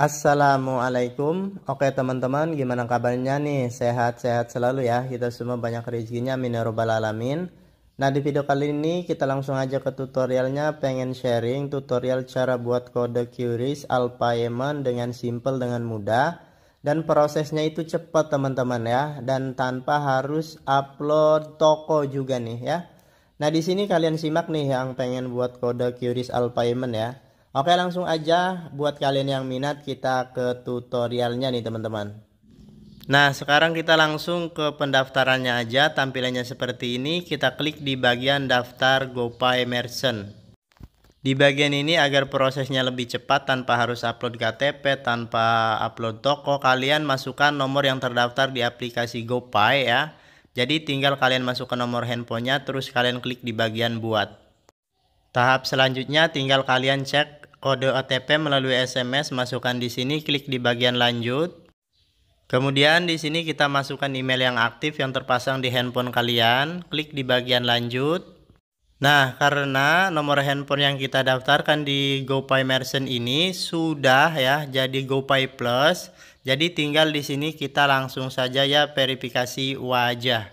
Assalamualaikum Oke teman-teman gimana kabarnya nih Sehat-sehat selalu ya Kita semua banyak rezekinya minerobal ya alamin Nah di video kali ini kita langsung aja ke tutorialnya Pengen sharing tutorial cara buat kode QRIS Alpayment dengan simple dengan mudah Dan prosesnya itu cepat teman-teman ya Dan tanpa harus upload toko juga nih ya Nah di sini kalian simak nih yang pengen buat kode QRIS Alpayment ya Oke langsung aja buat kalian yang minat kita ke tutorialnya nih teman-teman Nah sekarang kita langsung ke pendaftarannya aja tampilannya seperti ini kita klik di bagian daftar GoPay Merchant di bagian ini agar prosesnya lebih cepat tanpa harus upload KTP, tanpa upload toko, kalian masukkan nomor yang terdaftar di aplikasi GoPay ya. Jadi tinggal kalian masuk ke nomor handphonenya terus kalian klik di bagian buat. Tahap selanjutnya tinggal kalian cek kode OTP melalui SMS, masukkan di sini, klik di bagian lanjut. Kemudian di sini kita masukkan email yang aktif yang terpasang di handphone kalian, klik di bagian lanjut. Nah, karena nomor handphone yang kita daftarkan di GoPay Merchant ini sudah ya jadi GoPay Plus. Jadi tinggal di sini kita langsung saja ya verifikasi wajah.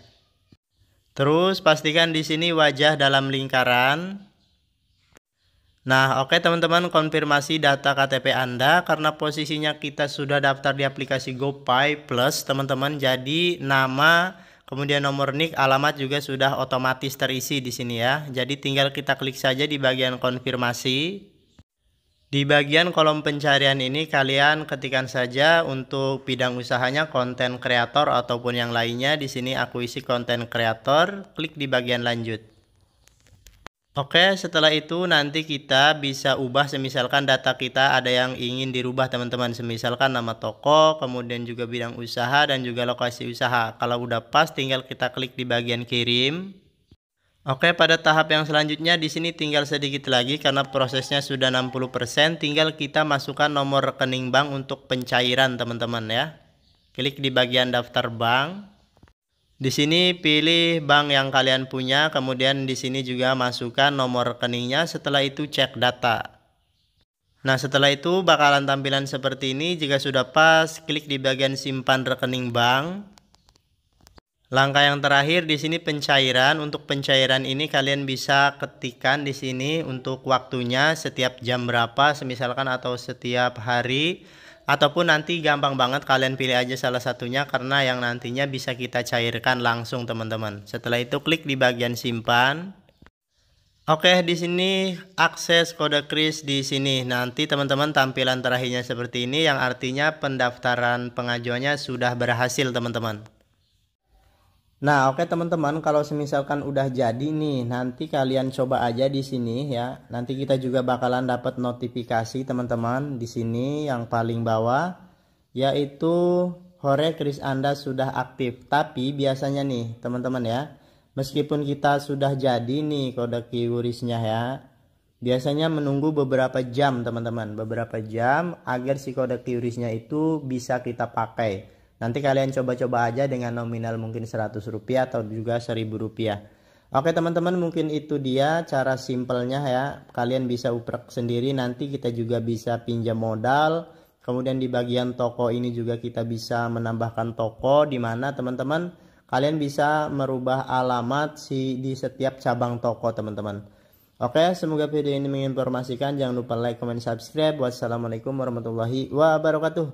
Terus pastikan di sini wajah dalam lingkaran. Nah, oke okay, teman-teman, konfirmasi data KTP Anda karena posisinya kita sudah daftar di aplikasi GoPay Plus, teman-teman. Jadi nama, kemudian nomor NIK, alamat juga sudah otomatis terisi di sini ya. Jadi tinggal kita klik saja di bagian konfirmasi. Di bagian kolom pencarian ini kalian ketikkan saja untuk bidang usahanya konten kreator ataupun yang lainnya. Di sini aku isi konten kreator, klik di bagian lanjut. Oke, setelah itu nanti kita bisa ubah semisalkan data kita ada yang ingin dirubah teman-teman. Semisalkan nama toko, kemudian juga bidang usaha dan juga lokasi usaha. Kalau udah pas tinggal kita klik di bagian kirim. Oke, pada tahap yang selanjutnya di sini tinggal sedikit lagi karena prosesnya sudah 60%, tinggal kita masukkan nomor rekening bank untuk pencairan teman-teman ya. Klik di bagian daftar bank. Di sini pilih bank yang kalian punya, kemudian di sini juga masukkan nomor rekeningnya, setelah itu cek data. Nah, setelah itu bakalan tampilan seperti ini. Jika sudah pas, klik di bagian simpan rekening bank. Langkah yang terakhir di sini pencairan. Untuk pencairan ini kalian bisa ketikkan di sini untuk waktunya setiap jam berapa, semisalkan atau setiap hari ataupun nanti gampang banget kalian pilih aja salah satunya karena yang nantinya bisa kita cairkan langsung teman-teman. Setelah itu klik di bagian simpan. Oke, di sini akses kode kris di sini. Nanti teman-teman tampilan terakhirnya seperti ini yang artinya pendaftaran pengajuannya sudah berhasil teman-teman. Nah, oke okay, teman-teman, kalau semisalkan udah jadi nih, nanti kalian coba aja di sini ya. Nanti kita juga bakalan dapat notifikasi teman-teman di sini yang paling bawah yaitu Hore Kris Anda sudah aktif. Tapi biasanya nih, teman-teman ya, meskipun kita sudah jadi nih kode keywordnya ya, biasanya menunggu beberapa jam, teman-teman, beberapa jam agar si kode keywordnya itu bisa kita pakai. Nanti kalian coba-coba aja dengan nominal mungkin 100 rupiah atau juga 1000 rupiah. Oke teman-teman mungkin itu dia cara simpelnya ya. Kalian bisa uprek sendiri nanti kita juga bisa pinjam modal. Kemudian di bagian toko ini juga kita bisa menambahkan toko di mana teman-teman kalian bisa merubah alamat si di setiap cabang toko teman-teman. Oke, semoga video ini menginformasikan. Jangan lupa like, comment, subscribe. Wassalamualaikum warahmatullahi wabarakatuh.